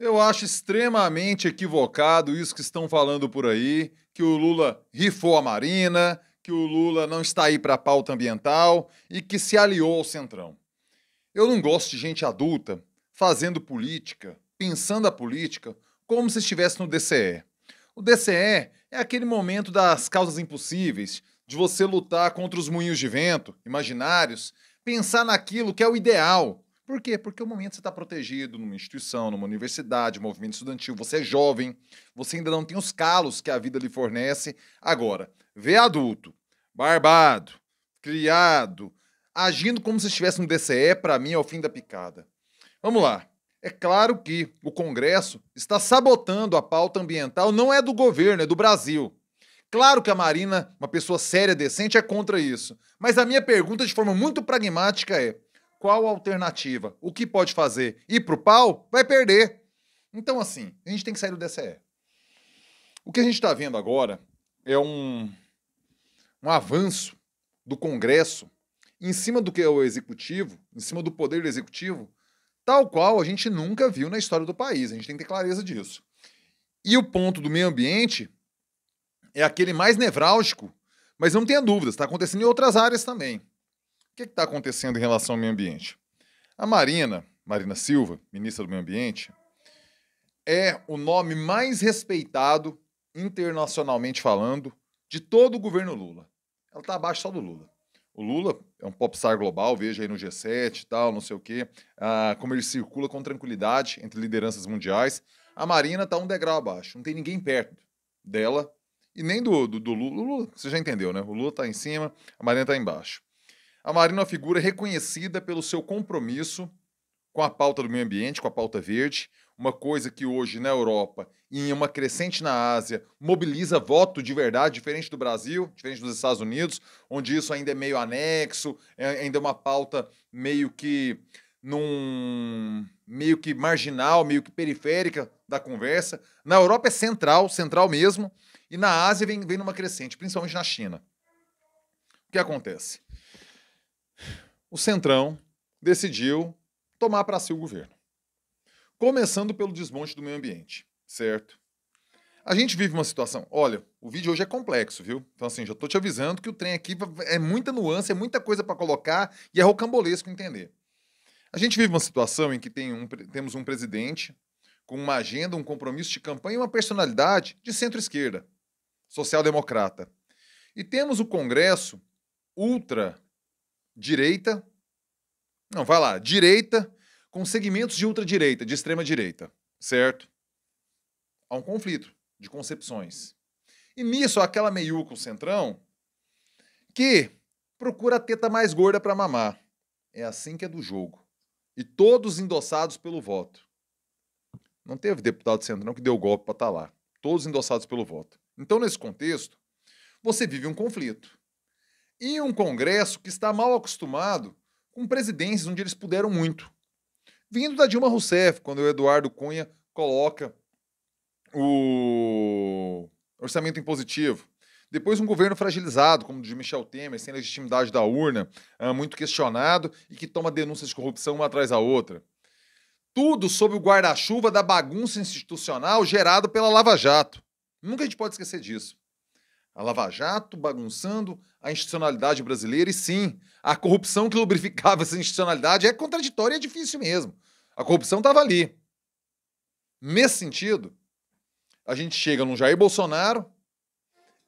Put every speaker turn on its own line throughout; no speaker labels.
Eu acho extremamente equivocado isso que estão falando por aí, que o Lula rifou a Marina, que o Lula não está aí para a pauta ambiental e que se aliou ao Centrão. Eu não gosto de gente adulta fazendo política, pensando a política, como se estivesse no DCE. O DCE é aquele momento das causas impossíveis, de você lutar contra os moinhos de vento imaginários, pensar naquilo que é o ideal, por quê? Porque o momento você está protegido numa instituição, numa universidade, movimento estudantil, você é jovem, você ainda não tem os calos que a vida lhe fornece. Agora, ver adulto, barbado, criado, agindo como se estivesse no DCE, para mim é o fim da picada. Vamos lá. É claro que o Congresso está sabotando a pauta ambiental, não é do governo, é do Brasil. Claro que a Marina, uma pessoa séria, decente, é contra isso. Mas a minha pergunta, de forma muito pragmática, é: qual alternativa, o que pode fazer, ir para o pau, vai perder. Então, assim, a gente tem que sair do DCE. O que a gente está vendo agora é um, um avanço do Congresso em cima do que é o Executivo, em cima do poder do Executivo, tal qual a gente nunca viu na história do país. A gente tem que ter clareza disso. E o ponto do meio ambiente é aquele mais nevrálgico, mas não tenha dúvidas, está acontecendo em outras áreas também que está acontecendo em relação ao meio ambiente? A Marina, Marina Silva, ministra do Meio Ambiente, é o nome mais respeitado, internacionalmente falando, de todo o governo Lula. Ela está abaixo só do Lula. O Lula é um popstar global, veja aí no G7 e tal, não sei o quê, ah, como ele circula com tranquilidade entre lideranças mundiais. A Marina está um degrau abaixo, não tem ninguém perto dela e nem do, do, do Lula. O Lula, você já entendeu, né? O Lula está em cima, a Marina está embaixo. A Marina é uma figura reconhecida pelo seu compromisso com a pauta do meio ambiente, com a pauta verde, uma coisa que hoje na Europa e em uma crescente na Ásia mobiliza voto de verdade, diferente do Brasil, diferente dos Estados Unidos, onde isso ainda é meio anexo, é ainda é uma pauta meio que num meio que marginal, meio que periférica da conversa. Na Europa é central, central mesmo, e na Ásia vem, vem numa crescente, principalmente na China. O que acontece? o Centrão decidiu tomar para si o governo. Começando pelo desmonte do meio ambiente, certo? A gente vive uma situação. Olha, o vídeo hoje é complexo, viu? Então, assim, já estou te avisando que o trem aqui é muita nuance, é muita coisa para colocar e é rocambolesco entender. A gente vive uma situação em que tem um, temos um presidente com uma agenda, um compromisso de campanha e uma personalidade de centro-esquerda, social-democrata. E temos o Congresso ultra direita. Não, vai lá, direita com segmentos de ultradireita, de extrema direita, certo? Há um conflito de concepções. E nisso, aquela meiuca, o centrão, que procura a teta mais gorda para mamar. É assim que é do jogo. E todos endossados pelo voto. Não teve deputado centrão que deu golpe para estar tá lá. Todos endossados pelo voto. Então, nesse contexto, você vive um conflito e um Congresso que está mal acostumado com presidências onde eles puderam muito. Vindo da Dilma Rousseff, quando o Eduardo Cunha coloca o orçamento impositivo. Depois um governo fragilizado, como o de Michel Temer, sem legitimidade da urna, ah, muito questionado e que toma denúncias de corrupção uma atrás da outra. Tudo sob o guarda-chuva da bagunça institucional gerada pela Lava Jato. Nunca a gente pode esquecer disso. A Lava Jato bagunçando a institucionalidade brasileira, e sim, a corrupção que lubrificava essa institucionalidade é contraditória e é difícil mesmo. A corrupção estava ali. Nesse sentido, a gente chega no Jair Bolsonaro,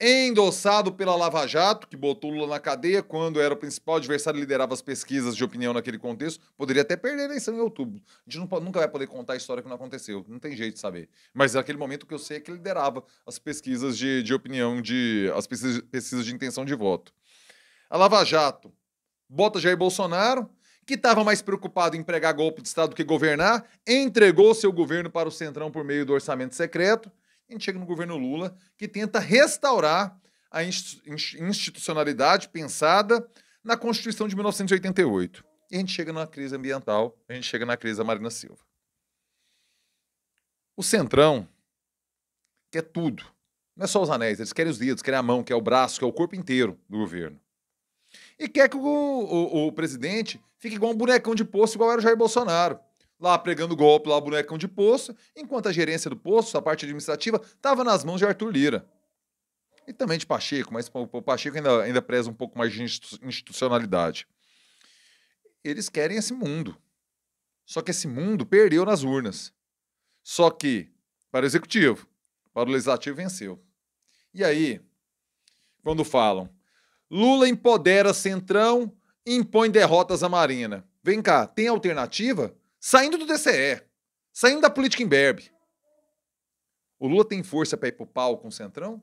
endossado pela Lava Jato, que botou Lula na cadeia quando era o principal adversário e liderava as pesquisas de opinião naquele contexto, poderia até perder a eleição em outubro. A gente não, nunca vai poder contar a história que não aconteceu, não tem jeito de saber. Mas naquele momento que eu sei é que liderava as pesquisas de, de opinião, de, as pesquisas, pesquisas de intenção de voto. A Lava Jato bota Jair Bolsonaro, que estava mais preocupado em pregar golpe de Estado que governar, entregou seu governo para o Centrão por meio do orçamento secreto a gente chega no governo Lula, que tenta restaurar a institucionalidade pensada na Constituição de 1988. E a gente chega na crise ambiental, a gente chega na crise da Marina Silva. O Centrão quer tudo. Não é só os anéis, eles querem os dedos, querem a mão, quer o braço, quer o corpo inteiro do governo. E quer que o, o, o presidente fique igual um bonecão de posto, igual era o Jair Bolsonaro lá pregando golpe, lá bonecão de poço, enquanto a gerência do poço, a parte administrativa, estava nas mãos de Arthur Lira. E também de Pacheco, mas o Pacheco ainda, ainda preza um pouco mais de institucionalidade. Eles querem esse mundo. Só que esse mundo perdeu nas urnas. Só que para o executivo, para o legislativo venceu. E aí, quando falam, Lula empodera Centrão e impõe derrotas à Marina. Vem cá, tem alternativa? Saindo do DCE, saindo da política imberbe. O Lula tem força para ir pro pau com o Centrão?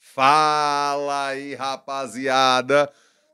Fala aí, rapaziada!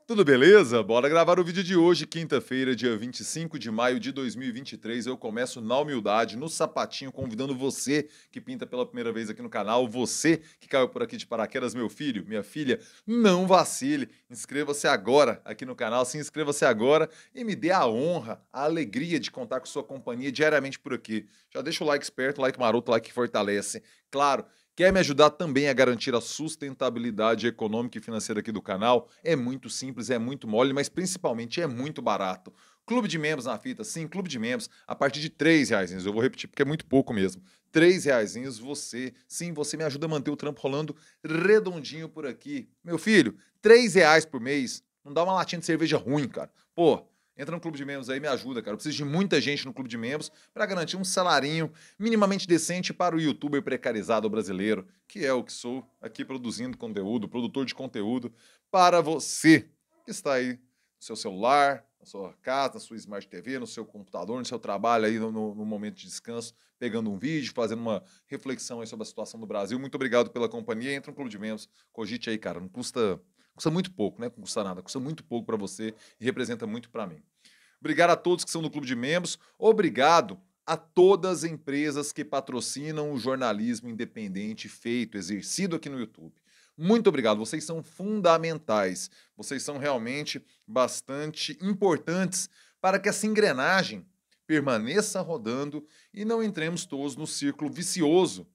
Tudo beleza? Bora gravar o vídeo de hoje, quinta-feira, dia 25 de maio de 2023. Eu começo na humildade, no sapatinho, convidando você que pinta pela primeira vez aqui no canal, você que caiu por aqui de paraquedas, meu filho, minha filha, não vacile. Inscreva-se agora aqui no canal, se inscreva-se agora e me dê a honra, a alegria de contar com sua companhia diariamente por aqui. Já deixa o like esperto, like maroto, like que fortalece. Claro, Quer me ajudar também a garantir a sustentabilidade econômica e financeira aqui do canal? É muito simples, é muito mole, mas principalmente é muito barato. Clube de membros na fita, sim, clube de membros, a partir de três reais. Eu vou repetir porque é muito pouco mesmo. Três reais você, sim, você me ajuda a manter o trampo rolando redondinho por aqui. Meu filho, Três reais por mês não dá uma latinha de cerveja ruim, cara. Pô, Entra no clube de membros aí, me ajuda, cara. Eu preciso de muita gente no clube de membros para garantir um salarinho minimamente decente para o youtuber precarizado brasileiro, que é o que sou, aqui produzindo conteúdo, produtor de conteúdo para você que está aí no seu celular, na sua casa, na sua Smart TV, no seu computador, no seu trabalho aí no, no momento de descanso, pegando um vídeo, fazendo uma reflexão aí sobre a situação do Brasil. Muito obrigado pela companhia. Entra no clube de membros, cogite aí, cara. Não custa Custa muito pouco, né? Não custa nada, custa muito pouco para você e representa muito para mim. Obrigado a todos que são do clube de membros. Obrigado a todas as empresas que patrocinam o jornalismo independente feito, exercido aqui no YouTube. Muito obrigado, vocês são fundamentais. Vocês são realmente bastante importantes para que essa engrenagem permaneça rodando e não entremos todos no círculo vicioso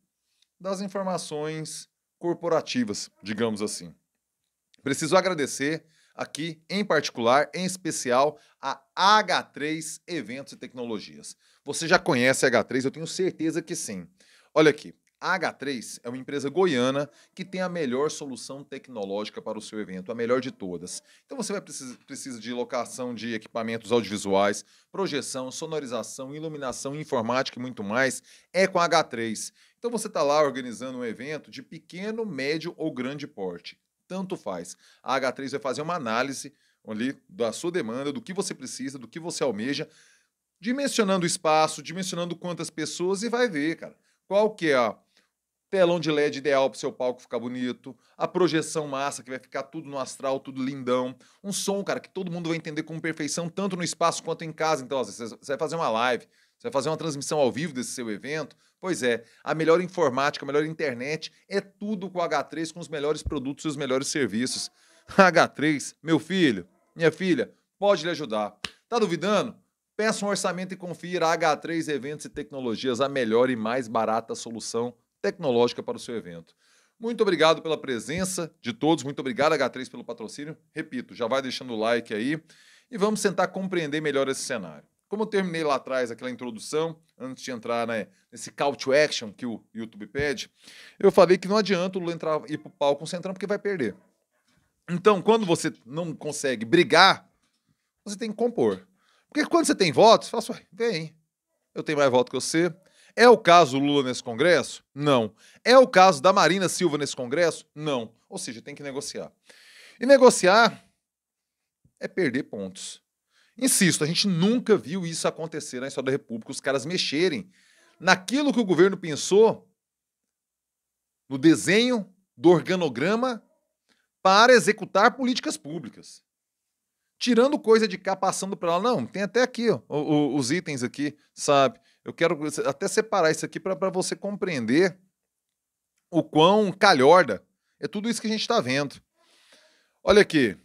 das informações corporativas, digamos assim. Preciso agradecer aqui, em particular, em especial, a H3 Eventos e Tecnologias. Você já conhece a H3? Eu tenho certeza que sim. Olha aqui, a H3 é uma empresa goiana que tem a melhor solução tecnológica para o seu evento, a melhor de todas. Então você vai precisar precisa de locação de equipamentos audiovisuais, projeção, sonorização, iluminação, informática e muito mais. É com a H3. Então você está lá organizando um evento de pequeno, médio ou grande porte tanto faz. A H3 vai fazer uma análise ali da sua demanda, do que você precisa, do que você almeja, dimensionando o espaço, dimensionando quantas pessoas e vai ver, cara, qual que é a telão de LED ideal para o seu palco ficar bonito, a projeção massa que vai ficar tudo no astral, tudo lindão, um som, cara, que todo mundo vai entender com perfeição, tanto no espaço quanto em casa. Então, vezes você vai fazer uma live, você vai fazer uma transmissão ao vivo desse seu evento? Pois é, a melhor informática, a melhor internet é tudo com H3, com os melhores produtos e os melhores serviços. H3, meu filho, minha filha, pode lhe ajudar. Tá duvidando? Peça um orçamento e confira a H3 Eventos e Tecnologias, a melhor e mais barata solução tecnológica para o seu evento. Muito obrigado pela presença de todos, muito obrigado H3 pelo patrocínio. Repito, já vai deixando o like aí e vamos tentar compreender melhor esse cenário. Como eu terminei lá atrás aquela introdução, antes de entrar né, nesse call to action que o YouTube pede, eu falei que não adianta o Lula entrar, ir para o palco concentrando Centrão porque vai perder. Então, quando você não consegue brigar, você tem que compor. Porque quando você tem votos, você fala assim, vem, eu tenho mais voto que você. É o caso do Lula nesse Congresso? Não. É o caso da Marina Silva nesse Congresso? Não. Ou seja, tem que negociar. E negociar é perder pontos. Insisto, a gente nunca viu isso acontecer na história da República, os caras mexerem naquilo que o governo pensou no desenho do organograma para executar políticas públicas. Tirando coisa de cá, passando para lá. Não, tem até aqui ó, os itens aqui, sabe? Eu quero até separar isso aqui para você compreender o quão calhorda é tudo isso que a gente está vendo. Olha aqui.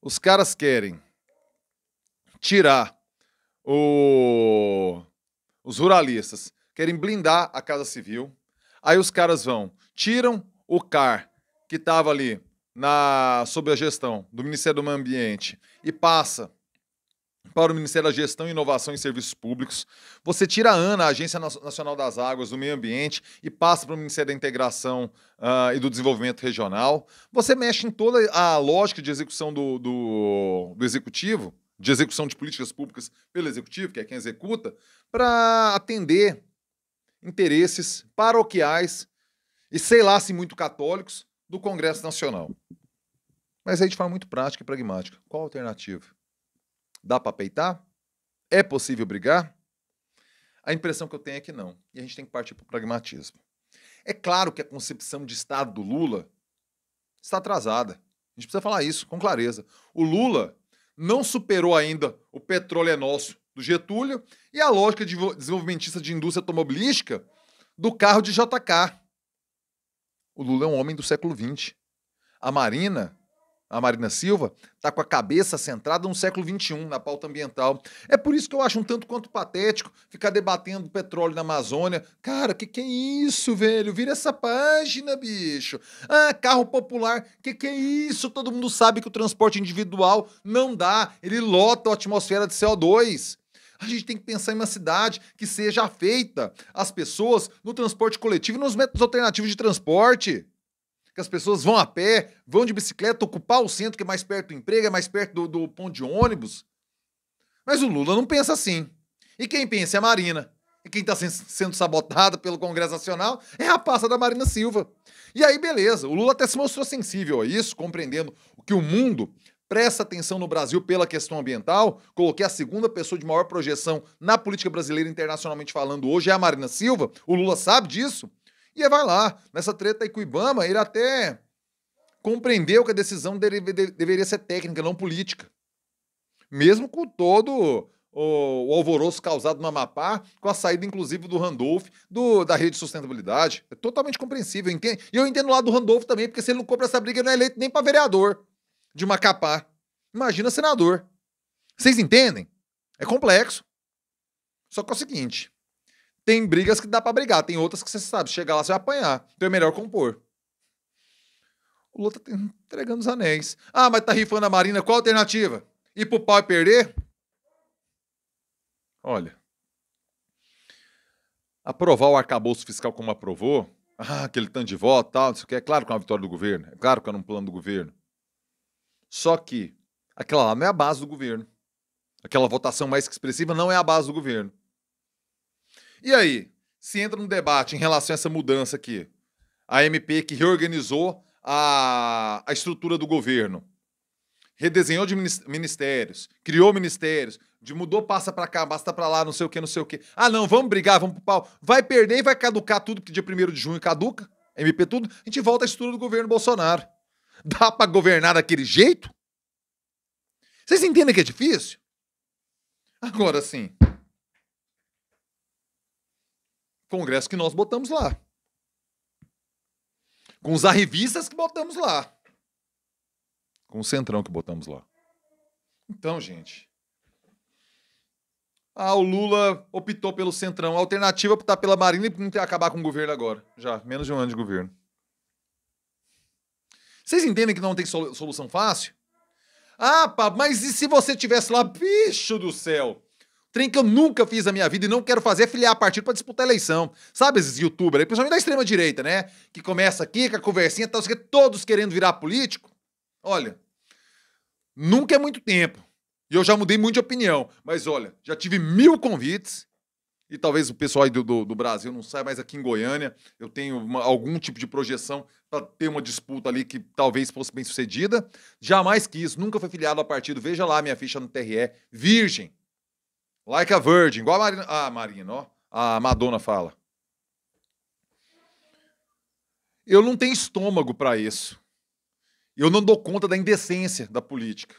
Os caras querem tirar o... os ruralistas, querem blindar a Casa Civil. Aí os caras vão, tiram o CAR que estava ali na sob a gestão do Ministério do Meio Ambiente e passa para o Ministério da Gestão Inovação e Serviços Públicos. Você tira a ANA, a Agência Nacional das Águas, do Meio Ambiente, e passa para o Ministério da Integração uh, e do Desenvolvimento Regional. Você mexe em toda a lógica de execução do, do, do Executivo de execução de políticas públicas pelo executivo, que é quem executa, para atender interesses paroquiais e sei lá se muito católicos do Congresso Nacional. Mas aí de forma muito prática e pragmática, qual a alternativa? Dá para peitar? É possível brigar? A impressão que eu tenho é que não. E a gente tem que partir para o pragmatismo. É claro que a concepção de Estado do Lula está atrasada. A gente precisa falar isso com clareza. O Lula não superou ainda o petróleo é nosso do Getúlio e a lógica de desenvolvimentista de indústria automobilística do carro de JK. O Lula é um homem do século XX. A Marina a Marina Silva, está com a cabeça centrada no século XXI, na pauta ambiental. É por isso que eu acho um tanto quanto patético ficar debatendo petróleo na Amazônia. Cara, que que é isso, velho? Vira essa página, bicho. Ah, carro popular, que que é isso? Todo mundo sabe que o transporte individual não dá, ele lota a atmosfera de CO2. A gente tem que pensar em uma cidade que seja feita as pessoas no transporte coletivo e nos métodos alternativos de transporte que as pessoas vão a pé, vão de bicicleta ocupar o centro que é mais perto do emprego, é mais perto do, do ponto de ônibus. Mas o Lula não pensa assim. E quem pensa é a Marina. E quem está sendo sabotada pelo Congresso Nacional é a pasta da Marina Silva. E aí, beleza, o Lula até se mostrou sensível a isso, compreendendo que o mundo presta atenção no Brasil pela questão ambiental. Coloquei a segunda pessoa de maior projeção na política brasileira internacionalmente falando hoje é a Marina Silva. O Lula sabe disso. E vai lá, nessa treta aí com o Ibama, ele até compreendeu que a decisão dele, deveria ser técnica, não política. Mesmo com todo o, o, alvoroço causado no Amapá, com a saída, inclusive, do Randolph do, da rede de sustentabilidade. É totalmente compreensível. Entende? E eu entendo o lado do Randolph também, porque se ele não compra essa briga, ele não é eleito nem para vereador de Macapá. Imagina senador. Vocês entendem? É complexo. Só que é o seguinte: tem brigas que dá para brigar, tem outras que você sabe, chegar lá você vai apanhar. Então é melhor compor. O Lula tá entregando os anéis. Ah, mas tá rifando a Marina, qual a alternativa? Ir pro pau e perder? Olha. Aprovar o arcabouço fiscal como aprovou, ah, aquele tanto de voto, tal, não sei o que, é claro que é uma vitória do governo, é claro que é um plano do governo. Só que aquela lá não é a base do governo. Aquela votação mais expressiva não é a base do governo. E aí, se entra num debate em relação a essa mudança aqui, a MP que reorganizou a, a estrutura do governo, redesenhou de ministérios, criou ministérios, de mudou, passa para cá, basta para lá, não sei o que, não sei o que. Ah, não, vamos brigar, vamos pro pau. Vai perder e vai caducar tudo, que dia 1 de junho caduca, MP tudo, a gente volta à estrutura do governo Bolsonaro. Dá para governar daquele jeito? Vocês entendem que é difícil? Agora sim, congresso que nós botamos lá. Com os arrevistas que botamos lá. Com o centrão que botamos lá. Então, gente. Ah, o Lula optou pelo centrão. A alternativa é tá optar pela Marina e acabar com o governo agora. Já, menos de um ano de governo. Vocês entendem que não tem solução fácil? Ah, pá, mas e se você tivesse lá? Bicho do céu! Trem que eu nunca fiz na minha vida e não quero fazer é filiar partido para disputar eleição. Sabe esses youtubers aí, principalmente da extrema direita, né? Que começa aqui com a conversinha e tal, todos querendo virar político. Olha, nunca é muito tempo. E eu já mudei muito de opinião. Mas olha, já tive mil convites. E talvez o pessoal aí do, do, do Brasil não saia, mas aqui em Goiânia eu tenho uma, algum tipo de projeção para ter uma disputa ali que talvez fosse bem sucedida. Jamais quis, nunca foi filiado a partido. Veja lá minha ficha no TRE, virgem. Like a virgin, igual a Marina, a, Marina, ó, a Madonna fala. Eu não tenho estômago para isso. Eu não dou conta da indecência da política.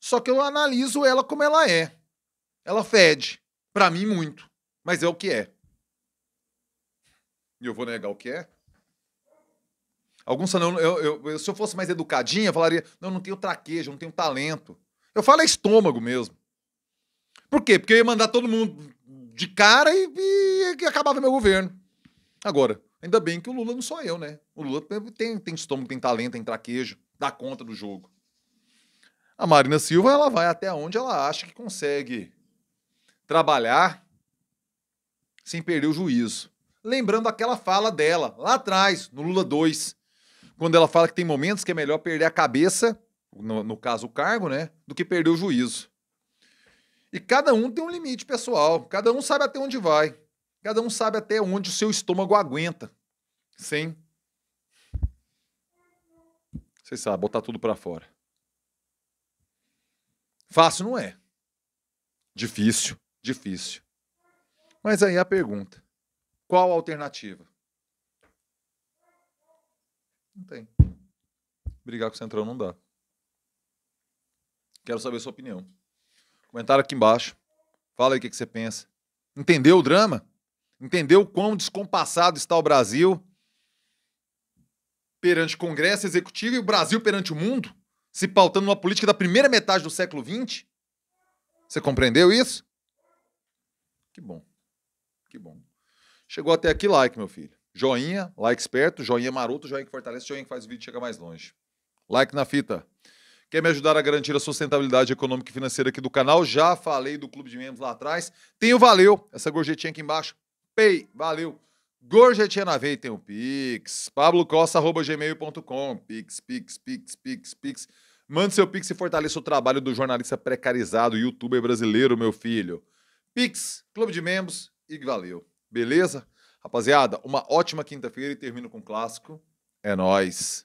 Só que eu analiso ela como ela é. Ela fede. Para mim, muito. Mas é o que é. E eu vou negar o que é? Alguns falam, eu, eu, se eu fosse mais educadinha, eu falaria, não, eu não tenho traquejo, eu não tenho talento. Eu falo é estômago mesmo. Por quê? Porque eu ia mandar todo mundo de cara e, e, e acabava meu governo. Agora, ainda bem que o Lula não sou eu, né? O Lula tem, tem estômago, tem talento, tem traquejo, dá conta do jogo. A Marina Silva, ela vai até onde ela acha que consegue trabalhar sem perder o juízo. Lembrando aquela fala dela lá atrás, no Lula 2, quando ela fala que tem momentos que é melhor perder a cabeça, no, no caso o cargo, né, do que perder o juízo. E cada um tem um limite pessoal, cada um sabe até onde vai, cada um sabe até onde o seu estômago aguenta. Sim. Vocês sabem, botar tudo para fora. Fácil não é. Difícil, difícil. Mas aí a pergunta: qual a alternativa? Não tem. Brigar com o Centrão não dá. Quero saber a sua opinião. Comentário aqui embaixo. Fala aí o que, que você pensa. Entendeu o drama? Entendeu quão descompassado está o Brasil perante o Congresso Executivo e o Brasil perante o mundo? Se pautando numa política da primeira metade do século XX? Você compreendeu isso? Que bom. Que bom. Chegou até aqui, like, meu filho. Joinha, like esperto, joinha maroto, joinha que fortalece, joinha que faz o vídeo chegar mais longe. Like na fita. Quer me ajudar a garantir a sustentabilidade econômica e financeira aqui do canal? Já falei do clube de membros lá atrás. Tem o Valeu, essa gorjetinha aqui embaixo. Pay, valeu. Gorjetinha na veia tem o Pix. pablocosta.gmail.com. Pix, Pix, Pix, Pix, Pix. Mande seu Pix e fortaleça o trabalho do jornalista precarizado, youtuber brasileiro, meu filho. Pix, clube de membros e valeu. Beleza? Rapaziada, uma ótima quinta-feira e termino com um clássico. É nós.